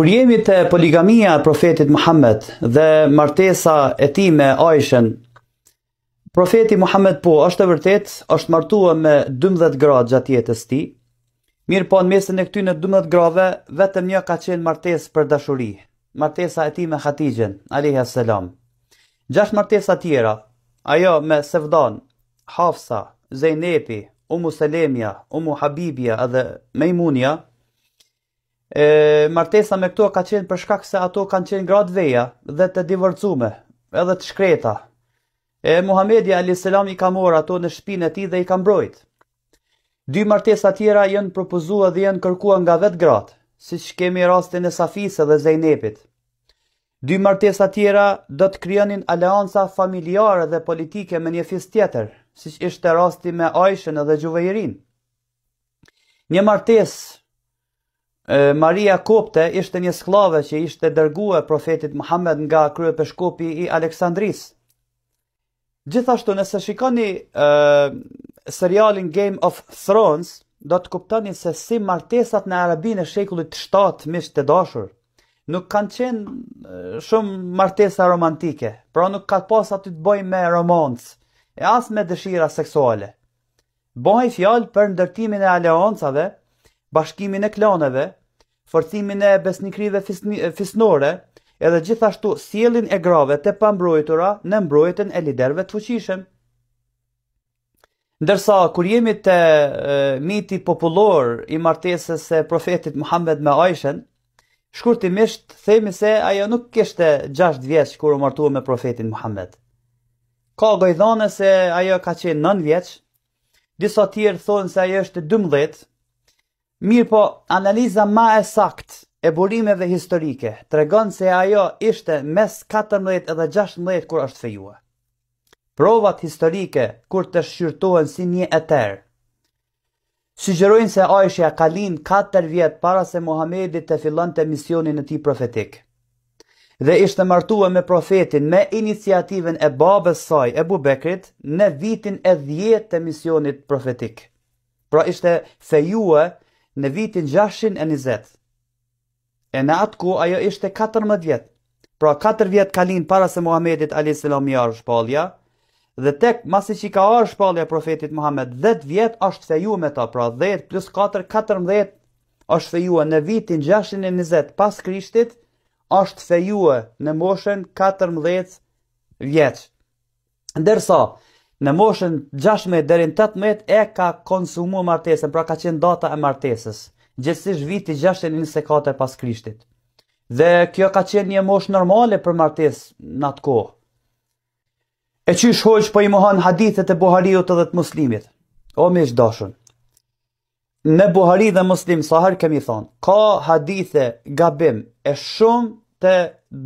Kur jemi te poligamia e profetit Muhammed dhe martesa e tij me Aishën, profeti Muhammed po është vërtet është martuar me 12 gra gjatë jetës së tij. Mirë po në mesën e këtyn e 12 grave, vetëm një ka qenë martes për dashuri, martesa e ti me Khatijgjen, Aleha Selam. Gjash martesa tjera, ajo me Sevdan, Hafsa, Zeynepi, Umu Selemia, Umu Habibia edhe Mejmunia, E martesa me këto ka qenë për shkak se ato kanë qenë gratë veja dhe të divorcuame, edhe të shkreta. E Muhamedi alayhis salam i ka morë ato në shtëpinë e tij dhe i ka mbrojt. Dy martesa tjera janë propozuar dhe janë kërkuar nga vet gratë, siç kemi rastin e Safisë dhe Zejnebit. Dy martesa tjera do të krijonin aleanca familjare dhe politike me një fis tjetër, siç ishte rasti me Aishën dhe Gjuvejrin Një martesë Maria Kopte ishte një sklave që ishte dërgua profetit Muhammed nga krye shkopi i Aleksandris. Gjithashtu nëse shikoni e, serialin Game of Thrones, do të kuptoni se si martesat në Arabinë e shekullit 7 mishë të dashur, nuk kanë qenë shumë martesa romantike, pra nuk ka pas aty të bëj me romans, e as me dëshira seksuale. Bëhaj fjallë për ndërtimin e aleancave, bashkimin e klaneve, forcimin e besnikrive fisnore, edhe gjithashtu sielin e grave të pambrojtura në mbrojten e liderve të fuqishëm. Ndërsa, kur jemi të miti popullor i martesës e profetit Muhammed me Aishen, shkurtimisht themi se ajo nuk kishte 6 vjeç kur u martua me profetin Muhammed. Ka gojdhane se ajo ka qenë 9 vjeç, disa tjerë thonë se ajo është 12, Mirë po, analiza ma e sakt e burimeve historike të regon se ajo ishte mes 14 edhe 16 kur është fejua. Provat historike kur të shqyrtohen si një eter. Sygjerojnë se Aisha kalin 4 vjetë para se Muhamedit të fillon të misionin në ti profetik. Dhe ishte martua me profetin me iniciativen e babës saj e bubekrit në vitin e 10 të misionit profetik. Pra ishte fejua e në vitin 620. E në atë ku ajo ishte 14 vjetë, pra 4 vjetë kalin para se Muhammedit a.s. mi arë shpalja, dhe tek masi që ka arë shpalja profetit Muhammed, 10 vjetë është feju me ta, pra 10 plus 4, 14 është fejua në vitin 620 pas krishtit, është fejua në moshen 14 vjeqë. Ndërsa, në moshën 16 deri në 18 e ka konsumuar martesën, pra ka qenë data e martesës, gjithësish viti 624 pas krishtit. Dhe kjo ka qenë një moshë normale për martesë në atë kohë. E që shhojsh po i mohan hadithet e Buhariut edhe të muslimit? O me shdashën. Në Buhari dhe muslim, sa sahar kemi thonë, ka hadithe gabim e shumë të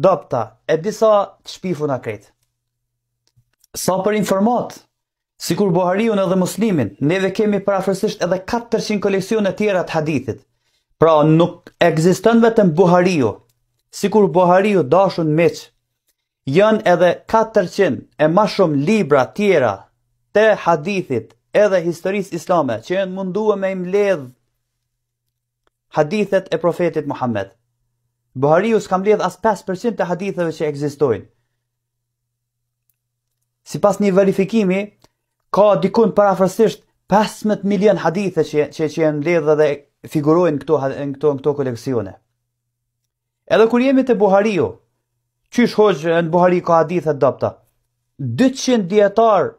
dopta e disa të shpifu në kretë sa për informat, si kur Buhariun edhe muslimin, ne dhe kemi prafërsisht edhe 400 koleksion e tjera të hadithit. Pra nuk egzistën vetëm Buhariu, si kur Buhariu dashun meq, janë edhe 400 e ma shumë libra tjera të hadithit edhe historisë islame që janë munduë me imledh hadithet e profetit Muhammed. Buhariu s'kam ledh as 5% të haditheve që egzistojnë si pas një verifikimi, ka dikun për 15 milion hadithe që, që, që jenë ledhe dhe figurojnë në këto, këto koleksione. Edhe kur jemi të Buhariu, që ish hoqë në Buhari ka hadithe të dopta, 200 djetarë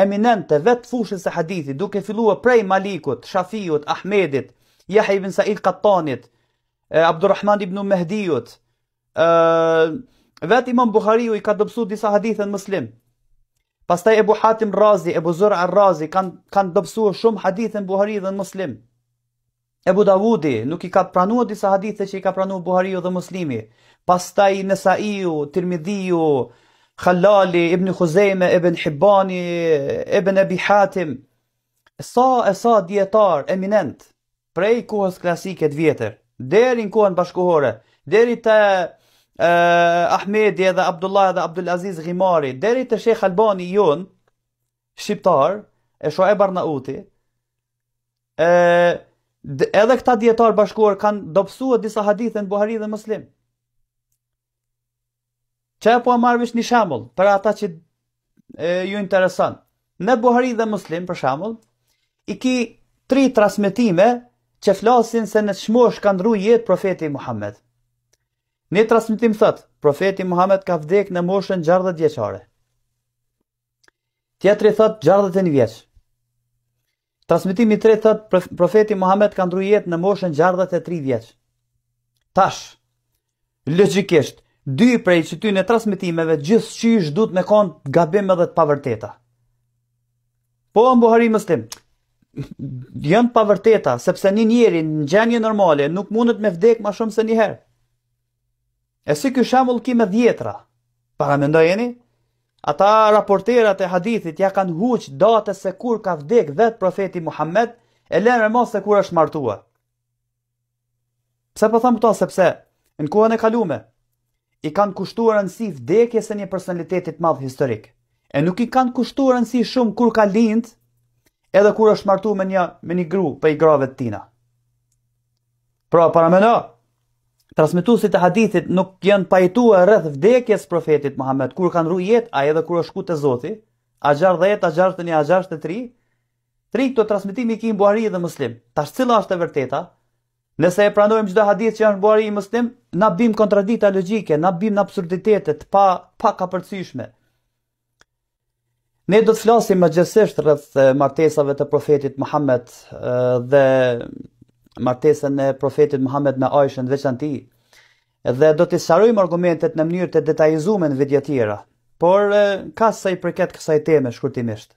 eminente vetë fushës e hadithi, duke filluar prej Malikut, Shafiut, Ahmedit, Jahe ibn Sa'il Katanit, Abdurrahman ibn Mehdiut, vetë imam Buhariu i ka dopsu disa hadithën në mëslim, Pastaj Ebu Hatim Razi, Ebu Zura Razi kanë kanë dobësuar shumë hadithën Buhari dhe Muslim. Ebu Davudi nuk i ka pranuar disa hadithe që i ka pranuar Buhariu dhe Muslimi. Pastaj Nesaiu, Tirmidhiu, Khalali, Ibn Khuzaimah, Ibn Hibani, Ibn Abi Hatim. Sa e sa dietar eminent prej kohës klasike të vjetër, deri në kohën bashkohore, deri te Ahmedi edhe Abdullah edhe Abdul Aziz Ghimari deri te Sheikh Albani jon shqiptar e shoqë Barnauti ë edhe këta dietar bashkuar kanë dobësuar disa hadithe në Buhari dhe Muslim. Çe po marr vesh një shembull për ata që e, ju intereson. Në Buhari dhe Muslim për shembull i ki tri transmetime që flasin se në çmosh ka ndruar jetë profeti Muhammed. Ne transmitim thëtë, profeti Muhammed ka vdek në moshën gjardhët djeqare. Tjetëri thëtë gjardhët e një vjeqë. Transmitim i tre thëtë, profeti Muhammed ka ndru jetë në moshën gjardhët e tri vjeqë. Tash, logikisht, dy prej që ty në transmitimeve gjithë që i me konë të gabim edhe të pavërteta. Po, më buhari më stimë janë pavërteta, sepse një njeri në gjenje normale nuk mundet me vdek ma shumë se njëherë. E si ky shembull ki me dhjetra. Para mendojeni, ata raporterat e hadithit ja kanë huaj datës se kur ka vdek vet profeti Muhammed e lënë më mos se kur është martuar. Pse po them këto sepse në kohën e kalume, i kanë kushtuar si vdekjes së një personaliteti të madh historik. E nuk i kanë kushtuar si shumë kur ka lindë, edhe kur është martuar me një me një grua pe i grave të tina. Pra, para mendoj, në, Transmetuesit të hadithit nuk janë pajtuar rreth vdekjes së profetit Muhammed, kur kanë ruajë jetë ai edhe kur është shku te Zoti, a 60, a 61, a 63. Tri këto transmetimi i kin Buhari dhe Muslim. Tash cilla është e vërteta? Nëse e pranojmë çdo hadith që janë Buhari i Muslim, na bim kontradikta logjike, na bim absurditete të pa pa kapërcyeshme. Ne do të flasim më gjithsesht rreth martesave të profetit Muhammed dhe martesën e profetit Muhammed me Aishën veçanti. Dhe do të sharojmë argumentet në mënyrë të detajzuar në video tjera, por ka sa i përket kësaj teme shkurtimisht.